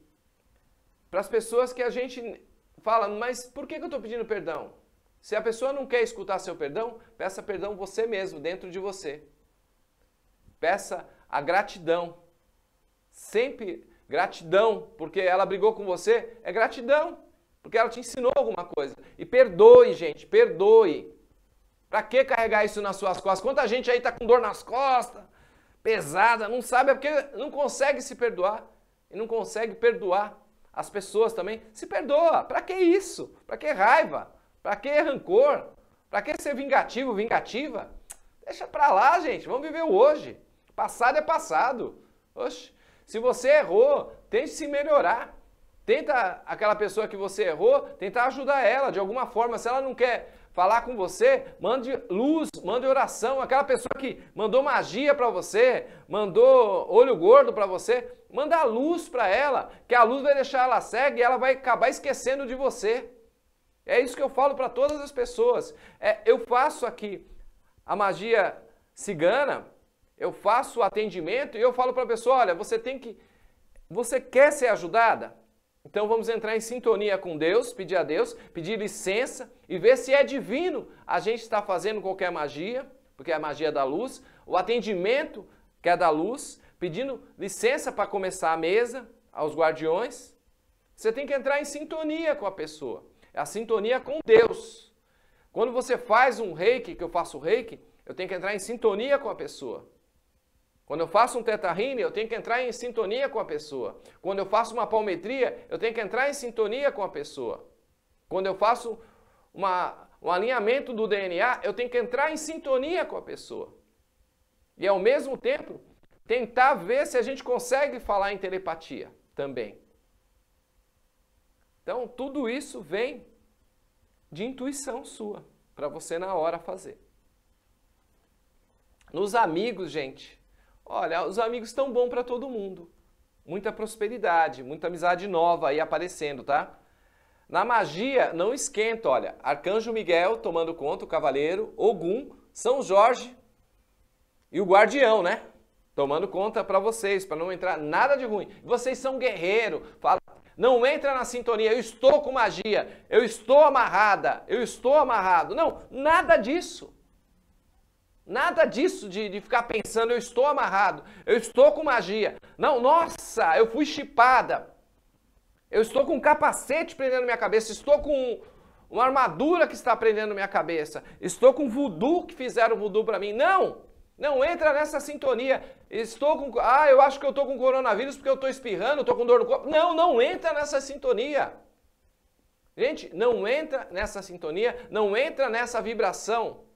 para as pessoas que a gente fala, mas por que, que eu estou pedindo perdão? Se a pessoa não quer escutar seu perdão, peça perdão você mesmo, dentro de você. Peça a gratidão. Sempre Gratidão, porque ela brigou com você, é gratidão, porque ela te ensinou alguma coisa. E perdoe, gente, perdoe. Para que carregar isso nas suas costas? Quanta gente aí tá com dor nas costas, pesada, não sabe, é porque não consegue se perdoar e não consegue perdoar as pessoas também. Se perdoa. Para que isso? Para que raiva? Para que rancor? Para que ser vingativo, vingativa? Deixa para lá, gente. Vamos viver o hoje. Passado é passado. Oxe, se você errou, tente se melhorar. Tenta aquela pessoa que você errou, tentar ajudar ela de alguma forma. Se ela não quer falar com você, mande luz, mande oração. Aquela pessoa que mandou magia para você, mandou olho gordo para você, manda a luz para ela, que a luz vai deixar ela cega e ela vai acabar esquecendo de você. É isso que eu falo para todas as pessoas. É, eu faço aqui a magia cigana eu faço o atendimento e eu falo para a pessoa, olha, você tem que você quer ser ajudada? Então vamos entrar em sintonia com Deus, pedir a Deus, pedir licença e ver se é divino a gente está fazendo qualquer magia, porque é a magia da luz, o atendimento que é da luz, pedindo licença para começar a mesa, aos guardiões. Você tem que entrar em sintonia com a pessoa, É a sintonia com Deus. Quando você faz um reiki, que eu faço reiki, eu tenho que entrar em sintonia com a pessoa. Quando eu faço um tetarrine, eu tenho que entrar em sintonia com a pessoa. Quando eu faço uma palmetria, eu tenho que entrar em sintonia com a pessoa. Quando eu faço uma, um alinhamento do DNA, eu tenho que entrar em sintonia com a pessoa. E ao mesmo tempo, tentar ver se a gente consegue falar em telepatia também. Então, tudo isso vem de intuição sua, para você na hora fazer. Nos amigos, gente, Olha, os amigos estão bom para todo mundo. Muita prosperidade, muita amizade nova aí aparecendo, tá? Na magia, não esquenta, olha. Arcanjo Miguel tomando conta, o cavaleiro, Ogum, São Jorge e o guardião, né? Tomando conta para vocês, para não entrar nada de ruim. Vocês são guerreiro, fala, não entra na sintonia, eu estou com magia, eu estou amarrada, eu estou amarrado. Não, nada disso. Nada disso de, de ficar pensando, eu estou amarrado, eu estou com magia. Não, nossa, eu fui chipada. Eu estou com um capacete prendendo minha cabeça, estou com uma armadura que está prendendo minha cabeça, estou com voodoo que fizeram voodoo para mim. Não! Não entra nessa sintonia. Estou com. Ah, eu acho que eu estou com coronavírus porque eu estou espirrando, estou com dor no corpo. Não, não entra nessa sintonia. Gente, não entra nessa sintonia, não entra nessa vibração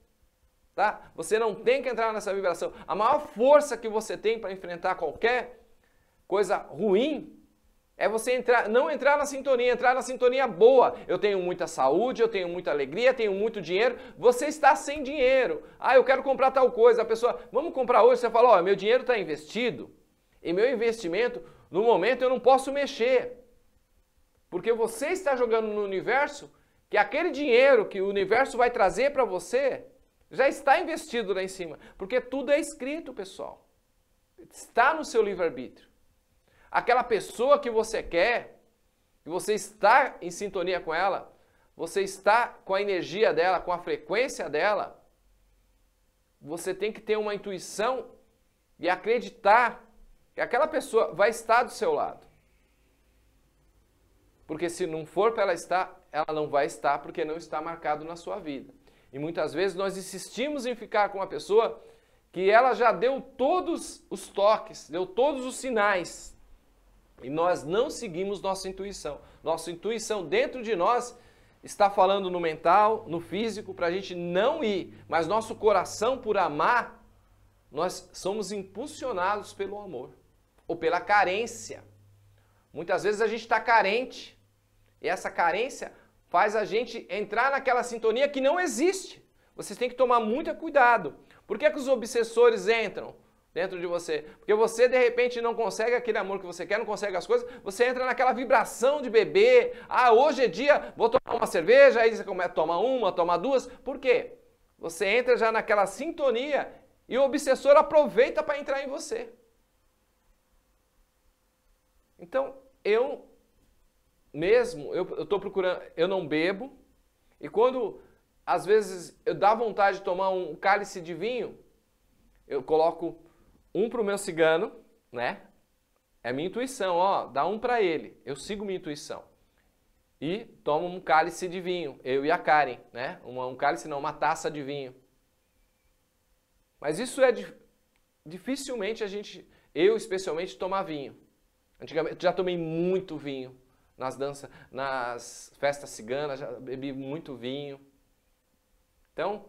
tá? Você não tem que entrar nessa vibração. A maior força que você tem para enfrentar qualquer coisa ruim é você entrar, não entrar na sintonia, entrar na sintonia boa. Eu tenho muita saúde, eu tenho muita alegria, tenho muito dinheiro. Você está sem dinheiro. Ah, eu quero comprar tal coisa. A pessoa, vamos comprar hoje. Você fala, ó, oh, meu dinheiro está investido. E meu investimento, no momento, eu não posso mexer. Porque você está jogando no universo que aquele dinheiro que o universo vai trazer para você já está investido lá em cima, porque tudo é escrito, pessoal. Está no seu livre-arbítrio. Aquela pessoa que você quer, que você está em sintonia com ela, você está com a energia dela, com a frequência dela, você tem que ter uma intuição e acreditar que aquela pessoa vai estar do seu lado. Porque se não for para ela estar, ela não vai estar porque não está marcado na sua vida. E muitas vezes nós insistimos em ficar com uma pessoa que ela já deu todos os toques, deu todos os sinais. E nós não seguimos nossa intuição. Nossa intuição dentro de nós está falando no mental, no físico, para a gente não ir. Mas nosso coração, por amar, nós somos impulsionados pelo amor ou pela carência. Muitas vezes a gente está carente. E essa carência faz a gente entrar naquela sintonia que não existe. Vocês têm que tomar muito cuidado. Por que, é que os obsessores entram dentro de você? Porque você de repente não consegue aquele amor que você quer, não consegue as coisas, você entra naquela vibração de beber. Ah, hoje é dia, vou tomar uma cerveja, aí você começa a tomar uma, tomar duas. Por quê? Você entra já naquela sintonia e o obsessor aproveita para entrar em você. Então, eu mesmo, eu, eu tô procurando, eu não bebo, e quando às vezes eu dá vontade de tomar um cálice de vinho, eu coloco um pro meu cigano, né? É minha intuição, ó, dá um para ele. Eu sigo minha intuição. E tomo um cálice de vinho, eu e a Karen, né? Uma, um cálice não, uma taça de vinho. Mas isso é di... dificilmente a gente, eu especialmente, tomar vinho. Antigamente já tomei muito vinho nas danças, nas festas ciganas, já bebi muito vinho. Então,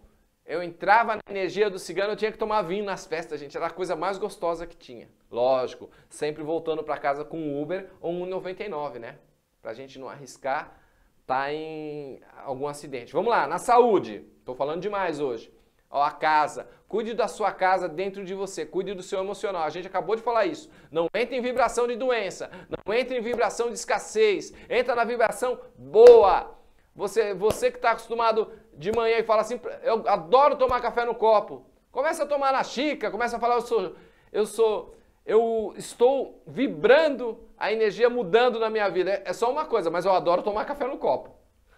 eu entrava na energia do cigano, eu tinha que tomar vinho nas festas, gente. Era a coisa mais gostosa que tinha. Lógico, sempre voltando para casa com um Uber ou um 1,99, né? Pra gente não arriscar tá em algum acidente. Vamos lá, na saúde. Tô falando demais hoje. Ó, a casa. Cuide da sua casa dentro de você, cuide do seu emocional. A gente acabou de falar isso. Não entre em vibração de doença, não entre em vibração de escassez, entra na vibração boa. Você, você que está acostumado de manhã e fala assim, eu adoro tomar café no copo. Começa a tomar na xícara, começa a falar, eu sou, eu sou, eu estou vibrando a energia mudando na minha vida. É, é só uma coisa, mas eu adoro tomar café no copo.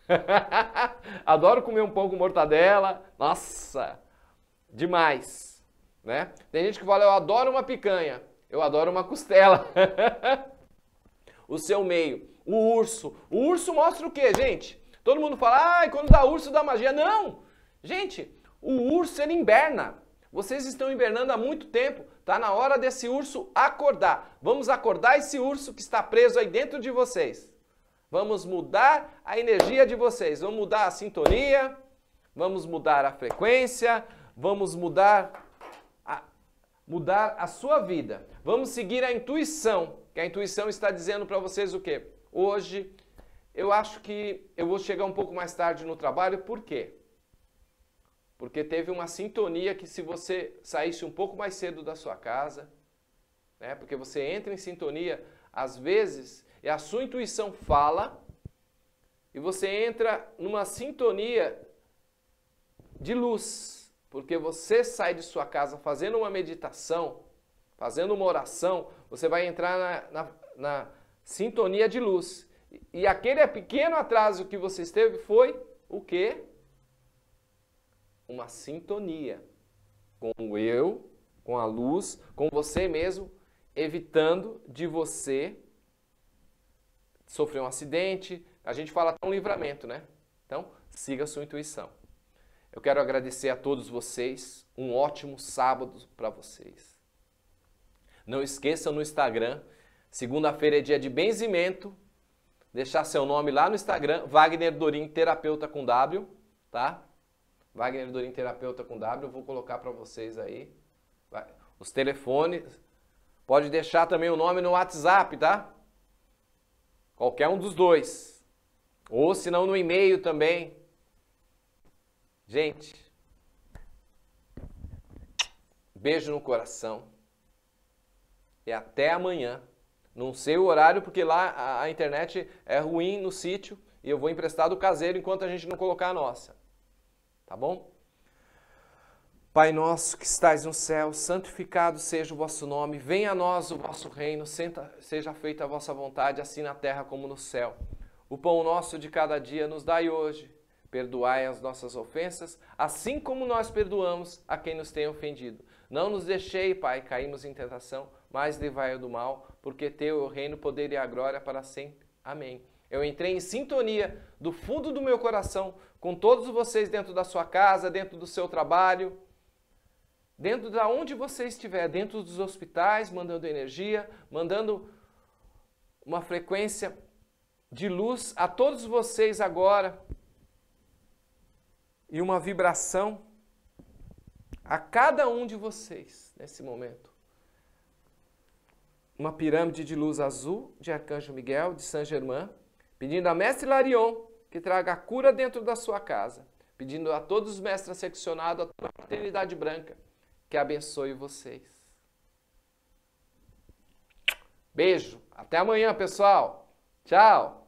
adoro comer um pão com mortadela. Nossa! demais, né? Tem gente que fala, eu adoro uma picanha, eu adoro uma costela. o seu meio, o urso. O urso mostra o quê, gente? Todo mundo fala, ai, ah, quando dá urso dá magia. Não! Gente, o urso ele inverna. Vocês estão invernando há muito tempo. Tá na hora desse urso acordar. Vamos acordar esse urso que está preso aí dentro de vocês. Vamos mudar a energia de vocês. Vamos mudar a sintonia. Vamos mudar a frequência. Vamos mudar a, mudar a sua vida. Vamos seguir a intuição, que a intuição está dizendo para vocês o quê? Hoje eu acho que eu vou chegar um pouco mais tarde no trabalho, por quê? Porque teve uma sintonia que se você saísse um pouco mais cedo da sua casa, né? Porque você entra em sintonia, às vezes, e a sua intuição fala, e você entra numa sintonia de luz. Porque você sai de sua casa fazendo uma meditação, fazendo uma oração, você vai entrar na, na, na sintonia de luz. E aquele pequeno atraso que você esteve foi o quê? Uma sintonia com o eu, com a luz, com você mesmo, evitando de você sofrer um acidente. A gente fala até um livramento, né? Então, siga a sua intuição. Eu quero agradecer a todos vocês. Um ótimo sábado para vocês. Não esqueçam no Instagram, segunda-feira é dia de benzimento. Deixar seu nome lá no Instagram, Wagner Dorim, terapeuta com W, tá? Wagner Dorim, terapeuta com W, eu vou colocar para vocês aí. Os telefones. Pode deixar também o nome no WhatsApp, tá? Qualquer um dos dois. Ou se não no e-mail também, Gente, beijo no coração. E até amanhã. Não sei o horário, porque lá a, internet é ruim no sítio e eu vou emprestar do caseiro enquanto a gente não colocar a nossa. Tá bom? Pai nosso que estais no céu, santificado seja o vosso nome, venha a nós o vosso reino, senta, seja feita a vossa vontade, assim na terra como no céu. O pão nosso de cada dia nos dai hoje Perdoai as nossas ofensas, assim como nós perdoamos a quem nos tem ofendido. Não nos deixei, Pai, cairmos em tentação, mas levai o do mal, porque teu é o reino, o poder e a glória para sempre. Amém. Eu entrei em sintonia do fundo do meu coração com todos vocês dentro da sua casa, dentro do seu trabalho, dentro da de onde você estiver, dentro dos hospitais, mandando energia, mandando uma frequência de luz a todos vocês agora e uma vibração a cada um de vocês nesse momento. Uma pirâmide de luz azul de Arcanjo Miguel, de Saint Germain, pedindo a Mestre Larion que traga a cura dentro da sua casa, pedindo a todos os mestres seccionados, a toda a fraternidade branca, que abençoe vocês. Beijo, até amanhã, pessoal. Tchau.